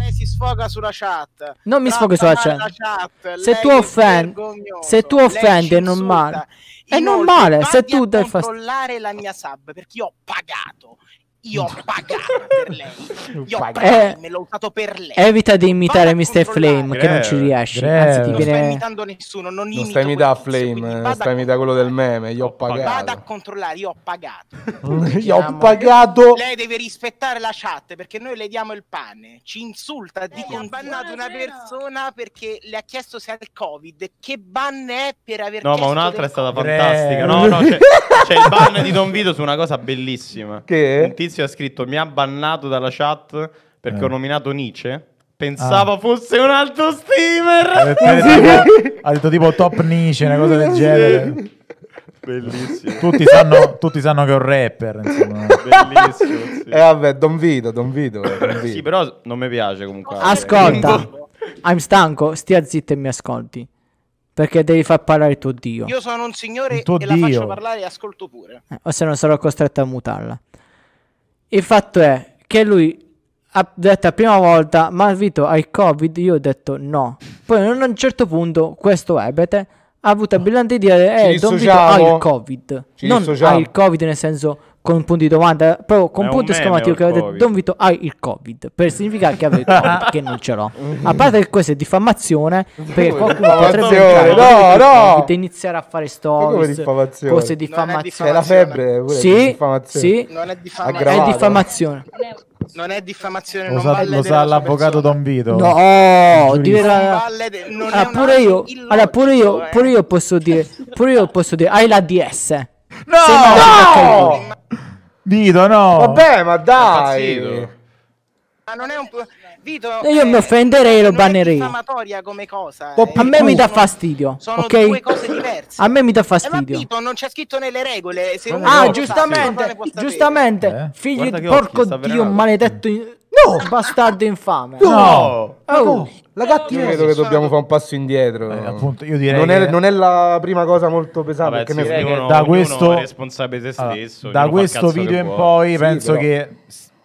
lei si sfoga sulla chat. Non mi sfoghi sulla chat. chat. Se, tu offendi, se tu offendi è normale. È normale se tu dai fastidio. controllare la mia sub perché io ho pagato io ho pagato per lei. Io ho eh, me l'ho usato per lei. Evita di imitare Mr. Flame, che non ci riesci. Greve. Anzi, ti non viene... sto imitando nessuno. Non, non stai imita Flame, stai imita quello del meme. Io ho pagato. Vado a controllare, io ho pagato. io ho pagato. Lei deve rispettare la chat perché noi le diamo il pane. Ci insulta di che ha bannato una persona perché le ha chiesto se ha il COVID. Che ban è per aver No, ma un'altra è stata fantastica. No, no, c'è, il ban di Don Vito su una cosa bellissima. Che? Un tizio ha scritto mi ha bannato dalla chat perché eh. ho nominato Nietzsche. Pensavo ah. fosse un altro streamer. Ha detto, tipo, ha detto tipo top Nietzsche, una cosa del genere. Bellissimo. Tutti sanno, tutti sanno, che è un rapper. Insomma. Bellissimo. Eh, sì. E eh, vabbè, Vito. Don Vito. Eh, sì, però non mi piace comunque. Ascolta, I'm stanco, stia zitto e mi ascolti. Perché devi far parlare tuo Dio. Io sono un signore e Dio. la faccio parlare e ascolto pure. Eh, o se non sarò costretto a mutarla. Il fatto è che lui ha detto la prima volta, ma Vito hai covid? Io ho detto no. Poi a un certo punto questo ebete ha avuto la brillante idea, eh, Don Vito ha il covid. Ci non ha il covid nel senso con punti di domanda, proprio con punto esclamativo che avete Don Vito ha il Covid per mm. significare che avete Covid, che non ce l'ho. A parte che questa è diffamazione, perché qualcuno potrebbe entrare no, no. COVID, iniziare a fare stories, cose diffamazioni. È, è la febbre, pure sì, diffamazione. Sì, non è diffamazione. È diffamazione. Non è diffamazione, lo non sa, lo sa l'avvocato persona. Don Vito. No, dire la... non allora, pure io, allora, pure io, eh. pure io posso dire, pure io posso dire, hai la DS. No! no! Vito, no. Vabbè, ma dai. Ma non è un Vito, io eh, mi offenderei lo bannerei. come cosa. Eh. A me mi dà fastidio. Sono okay? due cose diverse. A me mi dà eh, fastidio. Eh, Vito, non c'è scritto nelle regole. ah, giustamente, giustamente. Eh? di porco Dio, maledetto. In No! Bastardo infame. No! no. Oh. La cattiva. Io credo che dobbiamo fare un passo indietro. Eh, appunto, io direi non, che... è, non è la prima cosa molto pesante. Vabbè, perché sì, ne... da questo... responsabile se stesso. Allora, da questo video in poi sì, penso però... che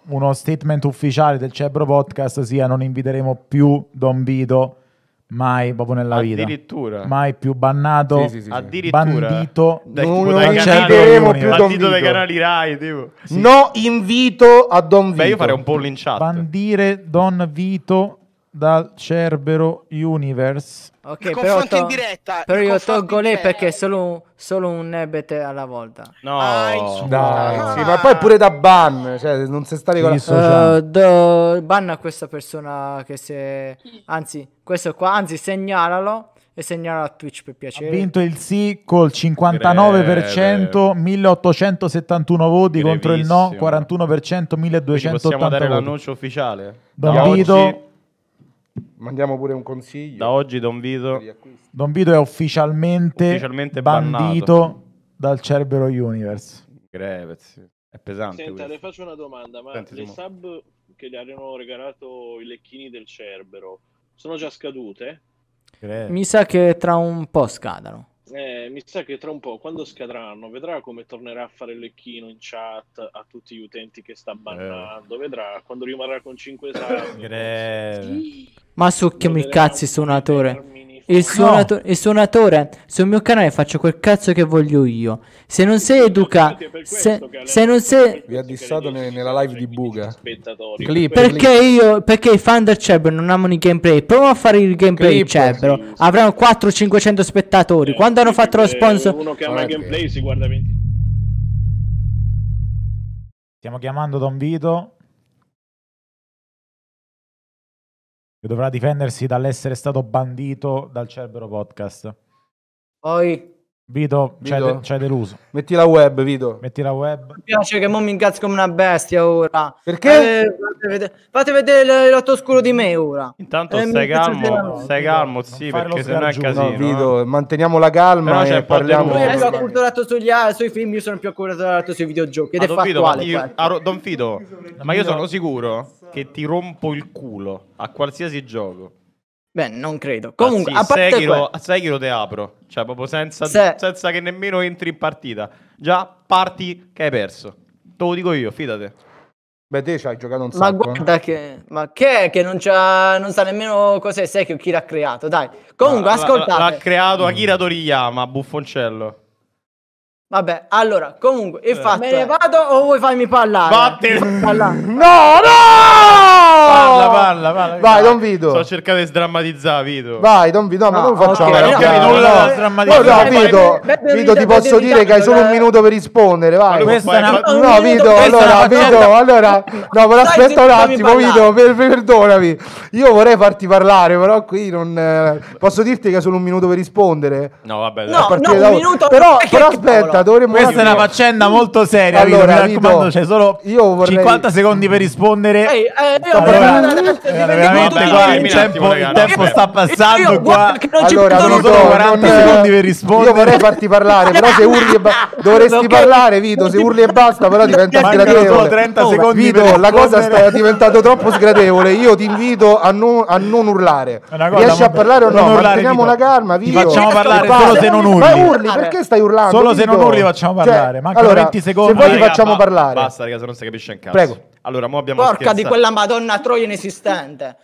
uno statement ufficiale del Cebro Podcast sia non inviteremo più Don Vito Mai proprio nella vita. Addirittura. Mai più bannato. Sì, sì, sì, Addirittura. Bandito. Dai, tipo, non dai cederemo più Bandito dai canali Rai. Tipo. No invito a Don Vito. Beh, io farei un poll in chat. Bandire Don Vito dal Cerbero Universe. Ok, però, to- in diretta, però io tolgo lei perché è solo, solo un ebete alla volta. No, ah, dai, ah. Sì, ma ah. poi pure da ban, cioè non si sta regolando. Eh, do, ban a questa persona che se... Anzi, questo qua, anzi segnalalo e segnala a Twitch per piacere. Ha vinto il sì col 59%, Greve. 1871 voti Grevissimo. contro il no, 41%, 1281. Quindi possiamo dare l'annuncio ufficiale. Don Vito Mandiamo pure un consiglio. Da oggi Don Vito. Don Vito è ufficialmente, ufficialmente bandito bannato. dal Cerbero Universe. Greve, È pesante. Senta, le faccio una domanda, ma Senti, le sub che gli hanno regalato i lecchini del Cerbero sono già scadute? Greve. Mi sa che tra un po' scadano eh, mi sa che tra un po', quando scadranno, vedrà come tornerà a fare l'ecchino in chat a tutti gli utenti che sta bannando. Eh. Vedrà quando rimarrà con 5 saldi. Ma succhiami il cazzo, suonatore. Il suonato- no. il suonatore, sul mio canale faccio quel cazzo che voglio io. Se non sei educa se, se non sei... Vi ha dissato ne- nella live di Buga. Clip, perché io, perché i fan del Cerbero non amano i gameplay. provo a fare il gameplay Clip. Cerbero. Avranno 400-500 spettatori. Eh, Quando hanno fatto lo sponsor... Uno che ama il gameplay si guarda 20... Stiamo chiamando Don Vito. dovrà difendersi dall'essere stato bandito dal Cerbero Podcast. Poi Vito, Vito. c'è deluso. Metti la web, Vito. Metti la web. Mi piace che mo mi incazzo come una bestia ora. Perché? Eh, fate, vedere, fate vedere oscuro di me ora. Intanto eh, stai calmo, no, stai Vito, calmo, sì, perché se no è casino. No, Vito, eh. manteniamo la calma Però e parliamo. Eh, io eh, sono acculturato sugli, sui film, io sono più acculturato sui videogiochi ed ah, è fattuale. Vito, io, a, Don Fido, ma ah, io sono sicuro che ti rompo il culo a qualsiasi gioco. Beh, non credo. Comunque, ah, sì, a parte Sekiro, que- Sekiro te apro, cioè proprio senza, Se... senza, che nemmeno entri in partita. Già parti che hai perso. Te lo dico io, fidate. Beh, te ci hai giocato un ma sacco. Ma eh. guarda che... Ma che è che non, c'ha, non sa nemmeno cos'è Sekiro, chi l'ha creato, dai. Comunque, ma, ascoltate. L'ha, l'ha creato Akira Toriyama, buffoncello. Vabbè, allora, comunque, il eh, fatto Me ne vado o vuoi farmi parlare? Vattene! no, no! Vai, Don ah, Vito. Sto cercando di sdrammatizzare, Vito. Vai, Don Vito, no, ma non facciamo. Okay, no, okay, non lo sdrammatizzare. No, Vito, Vito, ti posso dire che hai solo un minuto per rispondere, vai. No, Vito, allora, Vito, allora, no, però aspetta un attimo, Vito, perdonami. Io vorrei farti parlare, però qui non eh, posso dirti che hai solo un minuto per rispondere. No, vabbè, no, no, un da... minuto. Però, però aspetta, dovremmo Questa attimo... è una faccenda molto seria, allora, Vito, mi raccomando, c'è solo vorrei... 50 secondi per rispondere. Ehi, eh, io veramente vabbè, qua il tempo, attimo, il tempo sta passando io, qua. Allora, sono solo 40 non, secondi per rispondere. Io vorrei farti parlare, però se urli e basta dovresti okay. parlare, Vito, se urli e basta, però diventa sgradevole. 30 secondi Vito, la cosa sta diventando troppo sgradevole. Io ti invito a non, a non urlare. Riesci a parlare o no? Manteniamo la calma, Vito. Facciamo certo, parlare solo se non urli. Ma urli, perché stai urlando? Solo se non urli facciamo cioè, parlare. Mancano 20 secondi. Se poi ti facciamo parlare. Basta, ragazzi, non si capisce un cazzo. Prego. Allora, mo abbiamo Porca scherzato. di quella madonna troia inesistente.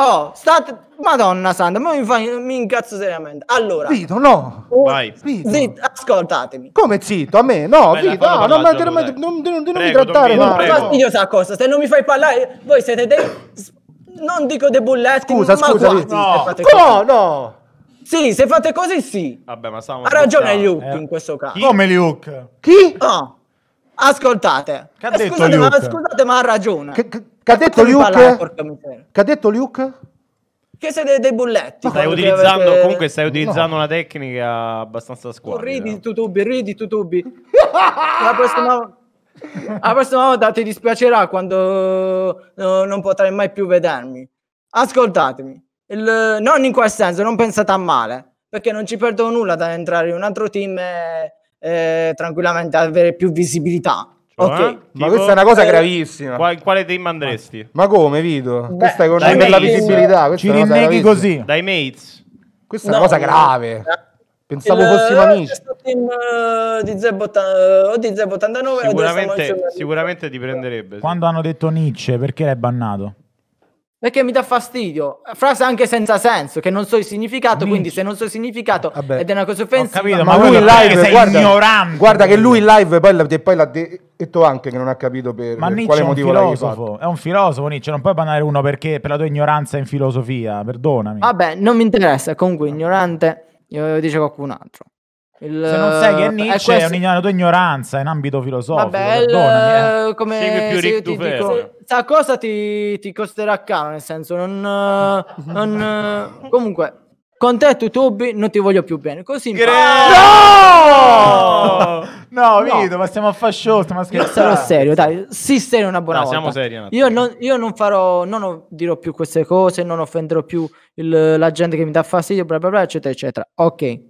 Oh, state... Madonna santa, ma mi, fa... mi incazzo seriamente. Allora... Zitto, no. Oh, Vai. Zitto. Zitto, ascoltatemi. Come zitto? A me? No, Bella, Vito, no, non, non, non, non, non prego, mi trattare male. Ma fastidiosa cosa, se non mi fai parlare, voi siete dei... Non dico dei bulletti, scusa, ma scusa, quasi, no. no, no. Sì, se fate così sì. Vabbè, ma Ha ragione Luke eh. in questo caso. Come Luke? Chi? No. Oh, ascoltate. Che ha detto scusate, Luke? Ma, scusate, ma ha ragione. Che, che... Che ha detto Luke? Che ha detto Luke? Che siete dei bulletti. Stai utilizzando, avete... Comunque stai utilizzando no. una tecnica abbastanza squadra. Ridi tu tubi, ridi tu tubi. la, prossima... la prossima volta ti dispiacerà quando no, eh, non potrai mai più vedermi. Ascoltatemi. Il... Non in quel senso, non pensate a male. Perché non ci perdo nulla da entrare in un altro team e, e tranquillamente avere più visibilità dico. Eh? Ok, eh? ma questa è una cosa eh, gravissima. Qua, in quale team andresti? Ma come, Vito? Beh, questa è con la visibilità. Ci rinneghi così. Dai mates. Questa no, è una cosa grave. Pensavo il, fossimo eh, amici. Team, uh, di Zeb, uh, o di Zeb 89 sicuramente, sicuramente ti prenderebbe. Quando hanno detto Nietzsche, perché l'hai bannato? Perché mi dà fastidio. Frase anche senza senso, che non so il significato, Vinci. quindi se non so il significato Vabbè. ed è una cosa offensiva. Capito, ma, ma lui in live guarda, ignorante. Guarda che lui in live poi, poi l'ha detto anche che non ha capito per, ma per quale motivo l'ha fatto. È un filosofo, Nietzsche, non puoi banare uno perché per la tua ignoranza in filosofia, perdonami. Vabbè, non mi interessa, comunque ignorante, eh, dice qualcun altro. Il... Se non sai che eh, Nietzsche è, questo... è un'ignorante tua ignoranza in ambito filosofico, Vabbè, perdonami. Eh. Eh, come Segui più ti dico, sta cosa ti, ti costerà caro, nel senso, non, non comunque con te Tutubi non ti voglio più bene. Così Gra- no! no, no, Vito, ma stiamo a fasciosto, ma scherzando. Sarò serio, dai, sì, serio una buona no, volta. Siamo seri, io non, io non farò non ho, dirò più queste cose, non offenderò più il, la gente che mi dà fastidio, bla bla bla, eccetera eccetera. Ok.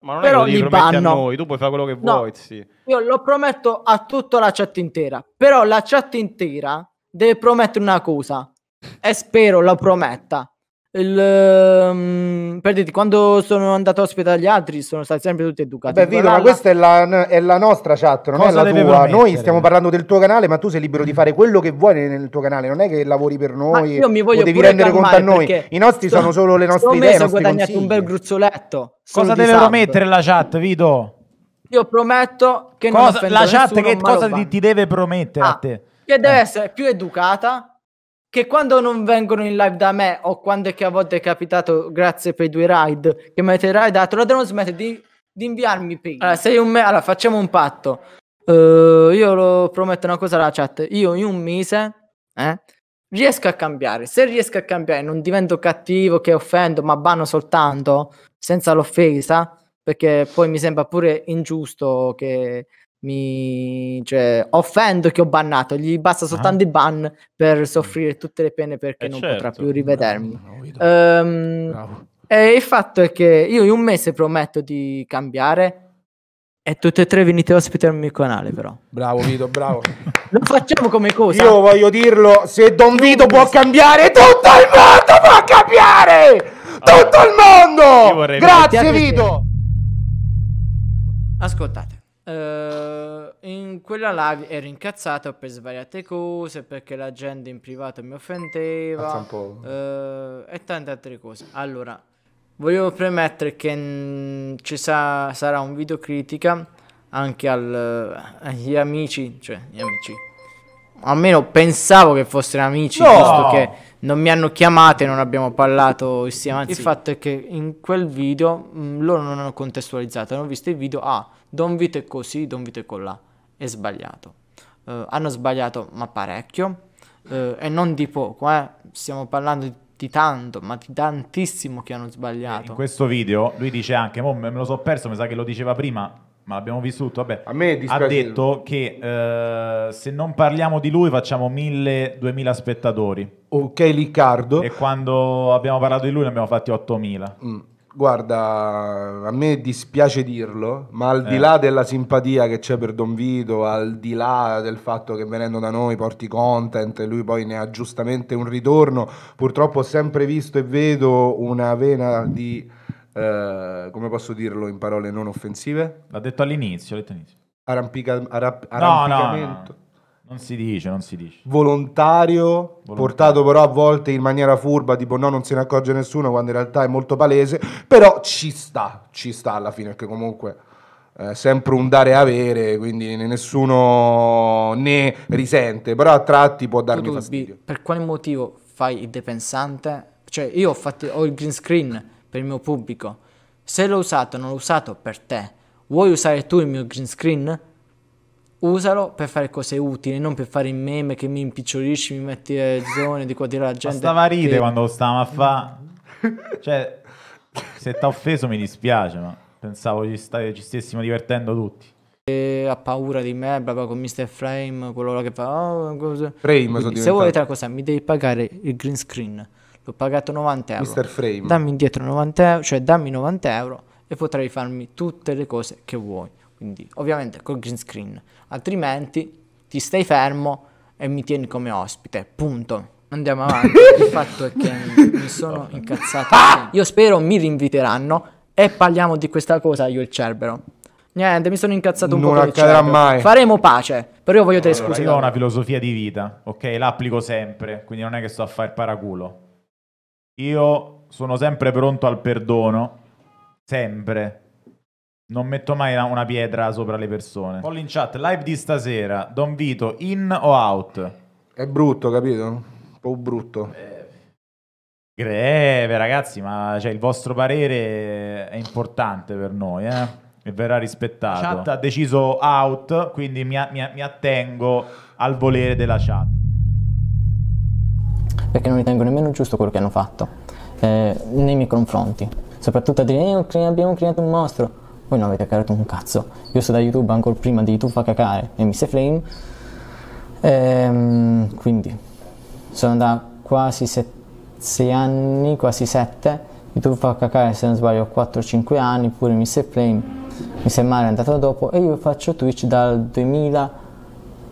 Ma non però è che lo a noi, tu puoi fare quello che vuoi. sì. Io lo prometto a tutta la chat intera, però la chat intera deve promettere una cosa e spero lo prometta. Il, um, per dirti, quando sono andato a ospitare gli altri, sono stati sempre tutti educati. Beh, Vito, ma questa è la, è la nostra chat, non Cosa è la tua. Permettere? Noi stiamo parlando del tuo canale, ma tu sei libero di fare quello che vuoi nel tuo canale, non è che lavori per noi io o devi rendere conto a noi. I nostri sono solo le nostre idee. Io ho guadagnato un bel gruzzoletto. Cosa deve promettere la chat, Vito? Io prometto che cosa, non la chat che cosa ti, ti, deve promettere ah, a te? Che deve eh. essere più educata, che quando non vengono in live da me o quando è che a volte è capitato, grazie per i due ride, che mi avete ridato, la devono smettere di, di inviarmi ping. Allora, sei un me- allora, facciamo un patto. Uh, io lo prometto una cosa alla chat, io in un mese eh, riesco a cambiare. Se riesco a cambiare, non divento cattivo, che offendo, ma banno soltanto, senza l'offesa, perché poi mi sembra pure ingiusto che mi cioè, offendo che ho bannato, gli basta ah. soltanto ah. i ban per mm. soffrire tutte le pene perché eh non certo. potrà più rivedermi. No, um, e il fatto è che io in un mese prometto di cambiare e tutte e tre venite ospiti al mio canale però. Bravo Vito, bravo. Lo facciamo come cosa. Io voglio dirlo, se Don Vito può cambiare, tutto il mondo può cambiare! Allora, tutto il mondo! Grazie Vito! Ascoltate. Uh, in quella live ero incazzato per svariate cose perché la gente in privato mi offendeva uh, e tante altre cose. Allora, volevo premettere che mh, mm, ci sa- sarà un video critica anche al, uh, agli amici, cioè gli amici. Almeno pensavo che fossero amici, no! visto che non mi hanno chiamato e non abbiamo parlato insieme. Anzi, il fatto è che in quel video mh, mm, loro non hanno contestualizzato, hanno visto il video. Ah, Don Vito è così, Don Vito è colà. È sbagliato. Eh, hanno sbagliato, ma parecchio. Eh, e non di poco, eh. Stiamo parlando di di tanto, ma di tantissimo che hanno sbagliato. In questo video lui dice anche, me lo so perso, mi sa che lo diceva prima, ma l'abbiamo vissuto, vabbè, A me ha detto che eh, se non parliamo di lui facciamo 1000-2000 spettatori. Ok, Riccardo. E quando abbiamo parlato di lui ne abbiamo fatti 8000. Mm. Guarda, a me dispiace dirlo, ma al eh. di là della simpatia che c'è per Don Vito, al di là del fatto che venendo da noi porti content e lui poi ne ha giustamente un ritorno, purtroppo ho sempre visto e vedo una vena di, eh, come posso dirlo in parole non offensive? L'ha detto all'inizio, detto all'inizio. Arrampica, arrapp- arrampicamento. No, no, no. Non si dice, non si dice. Volontario, Volontario, portato però a volte in maniera furba, tipo no, non se ne accorge nessuno, quando in realtà è molto palese, però ci sta, ci sta alla fine, perché comunque è eh, sempre un dare e avere, quindi nessuno ne risente, però a tratti può darmi tu, fastidio. Per quale motivo fai il depensante? Cioè io ho, fatto, ho il green screen per il mio pubblico, se l'ho usato non l'ho usato per te, vuoi usare tu il mio green screen? usalo per fare cose utili, non per fare i meme che mi impicciolisci, mi metti le zone di qua di là. La gente stava a ride che... quando lo stavamo a fa. cioè, se ti ha offeso mi dispiace, ma pensavo ci, st- ci stessimo divertendo tutti. E ha paura di me, bla con Mr. Frame, quello là che fa. Oh, cosa... Frame, Quindi, se volete una cosa, mi devi pagare il green screen. L'ho pagato 90 euro. Mr. Frame. Dammi indietro 90 euro, cioè dammi 90 euro e potrai farmi tutte le cose che vuoi quindi ovviamente col green screen, altrimenti ti stai fermo e mi tieni come ospite, punto. Andiamo avanti, il fatto è che mi sono incazzato. Ah! Io spero mi rinviteranno e parliamo di questa cosa io e il Cerbero. Niente, mi sono incazzato un non po'. Non accadrà mai. Faremo pace, però io voglio te allora, scuse. Io ho una filosofia di vita, ok? L'applico sempre, quindi non è che sto a fare paraculo. Io sono sempre pronto al perdono, sempre non metto mai una pietra sopra le persone. Polli in chat, live di stasera, Don Vito, in o out? È brutto, capito? Un po' brutto. Eh, greve, ragazzi, ma cioè, il vostro parere è importante per noi, eh? E verrà rispettato. La chat ha deciso out, quindi mi, mi, mi attengo al volere della chat. Perché non ritengo nemmeno giusto quello che hanno fatto eh, nei miei confronti. Soprattutto a dire, eh, abbiamo creato un mostro voi non avete creato un cazzo. Io sono da YouTube ancora prima di tu fa cacare e mi flame. Ehm, quindi sono da quasi 6 anni, quasi 7. YouTube fa cacare se non sbaglio 4-5 anni, pure mi flame. Mi sembra male è andato dopo e io faccio Twitch dal 2000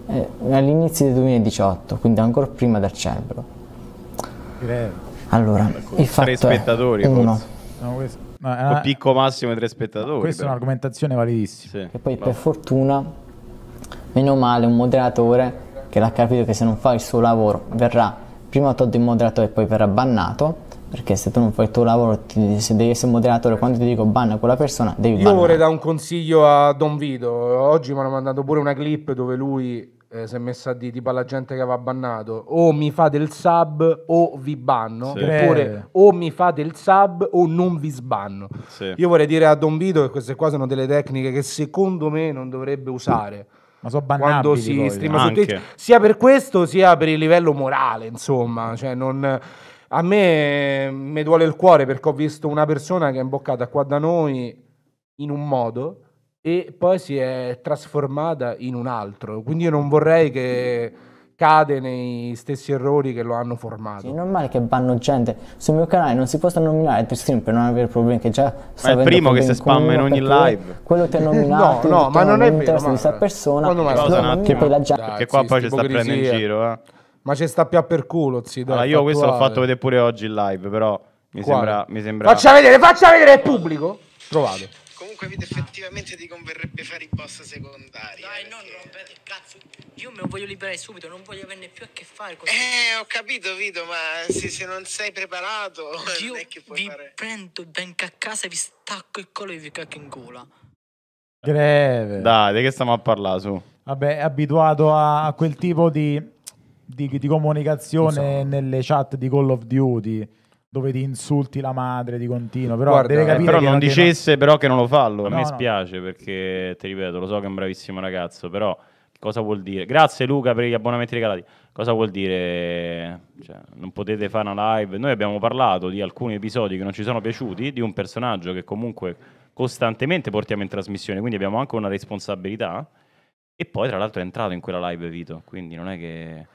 eh, all'inizio del 2018, quindi ancora prima del cerbero. Allora, il fatto spettatori, uno, forse. No, una... Eh, picco massimo di tre spettatori. questa però. è un'argomentazione validissima. Sì. E poi, no. per fortuna, meno male, un moderatore che l'ha capito che se non fa il suo lavoro verrà prima tolto il moderatore e poi verrà bannato. Perché se tu non fai il tuo lavoro, ti, se devi essere moderatore, quando ti dico banna quella persona, devi Io bannare. Io vorrei dare un consiglio a Don Vito. Oggi mi hanno mandato pure una clip dove lui eh, si è messa di tipo alla gente che aveva bannato o mi fate il sub o vi banno sì. oppure eh. o mi fate il sub o non vi sbanno sì. io vorrei dire a Don Vito che queste qua sono delle tecniche che secondo me non dovrebbe usare ma sono quando si poi, streama anche. su Twitch sia per questo sia per il livello morale insomma cioè non a me eh, mi duole il cuore perché ho visto una persona che è imboccata qua da noi in un modo e poi si è trasformata in un altro. Quindi io non vorrei che cade nei stessi errori che lo hanno formato. Sì, è male che vanno gente. Sul mio canale non si possono nominare altri stream per non avere problemi che già sta Ma è il primo che si spamma in ogni live. Quello ti ha nominato. no, no, ma non è vero. Ma... questa persona. No, no, che poi la gente che qua poi ci sta prendendo in giro, eh. Ma ci sta più a per culo, zi, dai, allora, io questo l'ho fatto vedere pure oggi in live, però mi Quale? sembra, mi sembra... Faccia vedere, faccia vedere il pubblico. Trovate comunque vita esatto. effettivamente ti converrebbe fare i boss secondari. Dai, eh, non rompete il cazzo. Io me lo voglio liberare subito, non voglio averne più a che fare con Eh, ho capito, Vito, ma se, se non sei preparato, Io non è che puoi vi fare. prendo il a casa, e vi stacco il collo e vi cacco in gola. Greve. Dai, di che stiamo a parlare su? Vabbè, è abituato a quel tipo di, di, di comunicazione so. nelle chat di Call of Duty dove ti insulti la madre di continuo. Però, Guarda, deve eh, capire eh, però non dicesse non... però che non lo fa allora. A me spiace no. perché, ti ripeto, lo so che è un bravissimo ragazzo, però cosa vuol dire? Grazie Luca per gli abbonamenti regalati. Cosa vuol dire? Cioè, non potete fare una live. Noi abbiamo parlato di alcuni episodi che non ci sono piaciuti, di un personaggio che comunque costantemente portiamo in trasmissione, quindi abbiamo anche una responsabilità. E poi, tra l'altro, è entrato in quella live Vito, quindi non è che...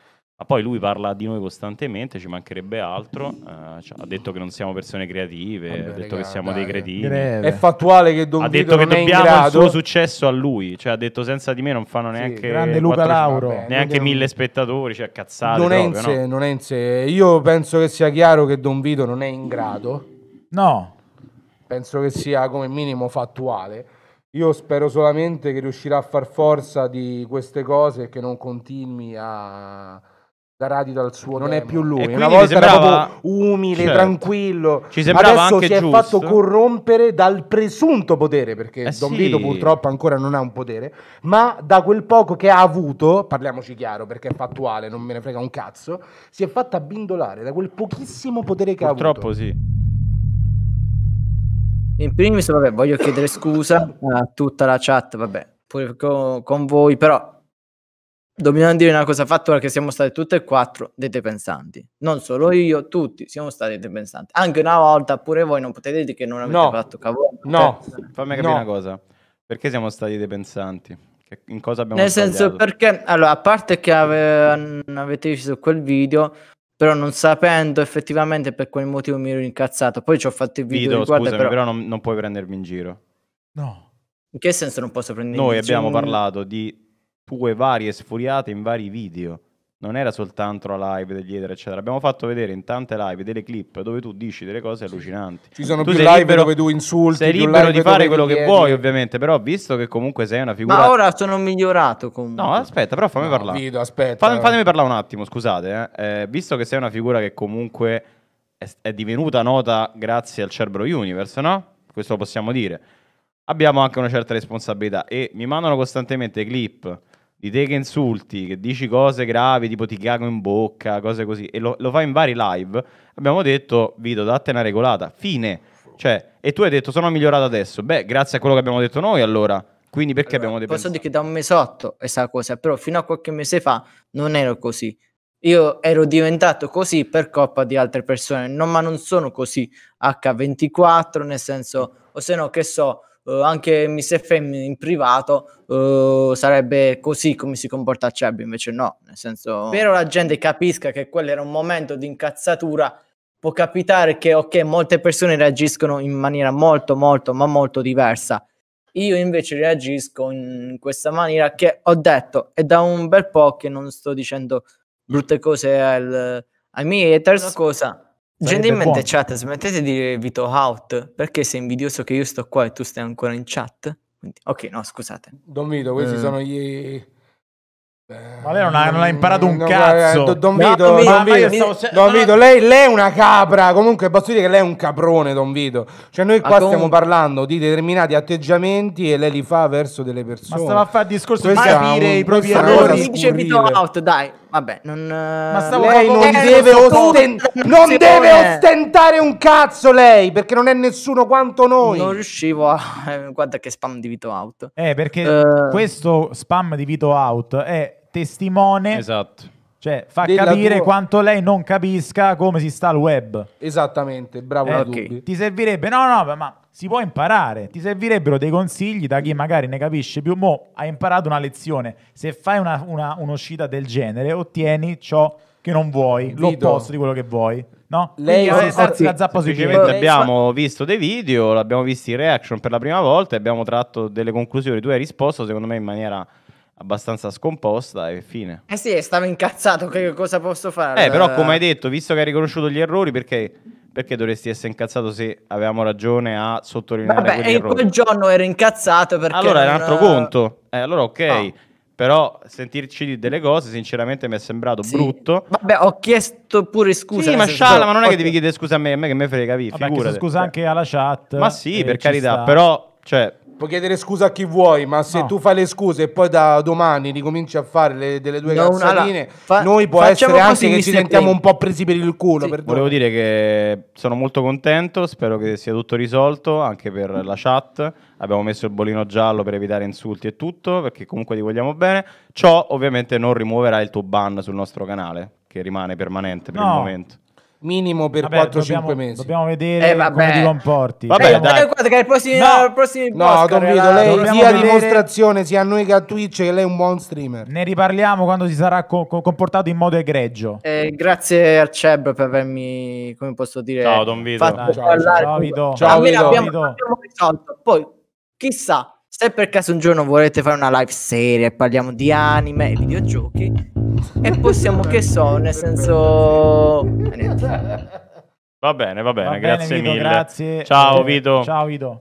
Ma poi lui parla di noi costantemente, ci mancherebbe altro. Uh, ha detto che non siamo persone creative, Vabbè, ha detto regà, che siamo dai, dei cretini. Greve. È fattuale che Don Ha detto che dobbiamo il suo successo a lui. Cioè, ha detto senza di me non fanno neanche, sì, grande Luca 4... Lauro. neanche Luca... mille spettatori. Cioè, cazzate. Non, proprio, enze, no? non enze. Io penso che sia chiaro che Don Vito non è in grado. No. Penso che sia come minimo fattuale. Io spero solamente che riuscirà a far forza di queste cose e che non continui a da radio dal suo non demo. è più lui una volta sembrava... era proprio umile certo. tranquillo ci sembrava adesso si è giusto. fatto corrompere dal presunto potere perché eh Don sì. Vito purtroppo ancora non ha un potere ma da quel poco che ha avuto parliamoci chiaro perché è fattuale non me ne frega un cazzo si è fatto abbindolare da quel pochissimo potere che purtroppo ha avuto purtroppo sì in primis vabbè voglio chiedere scusa a tutta la chat vabbè pure con voi però dobbiamo dire una cosa fatto che siamo stati tutte e quattro dette pensanti. Non solo io, tutti siamo stati dette pensanti. Anche una volta pure voi non potete dire che non avete no, fatto cavolo. No, cioè, fammi capire no. una cosa. Perché siamo stati dei pensanti? in cosa abbiamo Nel sbagliato? senso perché, allora, a parte che ave, avete visto quel video, però non sapendo effettivamente per quel motivo mi ero incazzato. Poi ci ho fatto il video Vito, riguardo, scusami, però, però non, non puoi prendermi in giro. No. In che senso non posso prendere Noi in giro? Noi abbiamo parlato di tue varie sfuriate in vari video. Non era soltanto la live degli Eder, eccetera. Abbiamo fatto vedere in tante live delle clip dove tu dici delle cose allucinanti. Ci sono tu più live libero, dove tu insulti. Sei libero di fare quello che vuoi, ovviamente. Però visto che comunque sei una figura. Ma ora sono migliorato comunque. No, aspetta, però fammi no, parlare. Video, aspetta. Fatemi, fatemi parlare un attimo, scusate. Eh. Eh, visto che sei una figura che comunque è, è divenuta nota grazie al Cerbero Universe, no? Questo lo possiamo dire abbiamo anche una certa responsabilità e mi mandano costantemente clip di te che insulti, che dici cose gravi, tipo ti cago in bocca, cose così, e lo, lo fa in vari live, abbiamo detto, Vito, datte una regolata, fine. Cioè, e tu hai detto, sono migliorato adesso. Beh, grazie a quello che abbiamo detto noi, allora. Quindi perché allora, abbiamo depensato? Posso dire che da un mesotto è questa cosa, però fino a qualche mese fa non ero così. Io ero diventato così per colpa di altre persone, no, ma non sono così H24, nel senso, o se no, che so, eh, anche Miss FM in privato eh, sarebbe così come si comporta Cheb, invece no, nel senso... Spero la gente capisca che quello era un momento di incazzatura, può capitare che, ok, molte persone reagiscono in maniera molto, molto, ma molto diversa. Io invece reagisco in questa maniera che ho detto, è da un bel po' che non sto dicendo brutte cose al, ai miei haters, cosa Gentilmente chat, smettete di dire Vito out, perché sei invidioso che io sto qua e tu stai ancora in chat? Quindi, ok, no, scusate. Don Vito, questi eh. sono gli ma lei non ha, non ha imparato un no, cazzo. don Vito, ah, no, don Vito, stavo... don Vito lei, lei, è una capra. Comunque, posso dire che lei è un caprone, Don Vito. Cioè, noi qua ah, stiamo parlando di determinati atteggiamenti e lei li fa verso delle persone. Ma stava a fare il discorso di capire i propri errori. Dice Vito out, dai. Vabbè, non. Ma eh, stavo lei non, deve, ostent... non deve ostentare un cazzo, lei, perché non è nessuno quanto noi. Non riuscivo a. Guarda che spam di Vito out. Eh, perché uh... questo spam di Vito out è testimone. Esatto. Cioè, fa capire tua... quanto lei non capisca come si sta al web. Esattamente, bravo eh, okay. Ti servirebbe, no, no, ma si può imparare. Ti servirebbero dei consigli da chi magari ne capisce più. Mo' hai imparato una lezione. Se fai una, una, un'uscita del genere, ottieni ciò che non vuoi, Vito. l'opposto di quello che vuoi. No? Lei Quindi, è stata la zappa sui piedi. Abbiamo visto dei video, l'abbiamo visto in reaction per la prima volta e abbiamo tratto delle conclusioni. Tu hai risposto, secondo me, in maniera abbastanza scomposta e fine. Eh sì, stavo incazzato, che cosa posso fare? Eh, però come hai detto, visto che hai riconosciuto gli errori, perché, perché dovresti essere incazzato se avevamo ragione a sottolineare Vabbè, quegli errori? Vabbè, quel giorno ero incazzato perché... Allora è un altro conto, eh, allora ok... No. Però sentirci dire delle cose, sinceramente, mi è sembrato sì. brutto. Vabbè, ho chiesto pure scusa. Sì, ma Sciala, ma non è che devi chiedere scusa a me, a me che me frega, vi, figurati. scusa anche alla chat. Ma sì, eh, per carità, sta. però, cioè, Puoi chiedere scusa a chi vuoi, ma se no. tu fai le scuse e poi da domani ricominci a fare le, delle due no, cazzaline, fa- noi può essere anche che ci sentiamo un po' presi per il culo. Sì. Volevo dire che sono molto contento, spero che sia tutto risolto anche per la chat. Abbiamo messo il bolino giallo per evitare insulti e tutto, perché comunque ti vogliamo bene. Ciò ovviamente non rimuoverà il tuo ban sul nostro canale, che rimane permanente per no. il momento minimo per 4-5 mesi. Dobbiamo vedere eh, come ti comporti. Eh, vabbè, eh, dai. Guarda che il prossimo, no, il prossimo no Don Vito, la... lei sia vedere... dimostrazione sia a noi che a Twitch che lei è un buon streamer. Ne riparliamo quando si sarà co- co- comportato in modo egregio. Eh, grazie al Ceb per avermi, come posso dire, ciao Don Vito. Dai, ciao, ciao, Vito. Ciao, Vito. Abbiamo, Abbiamo risolto. Poi, chissà, se per caso un giorno volete fare una live serie e parliamo di anime e videogiochi e possiamo che so, nel senso... Va bene, va bene, va bene grazie Vito, mille. Grazie. Ciao eh, Vito. Ciao Vito.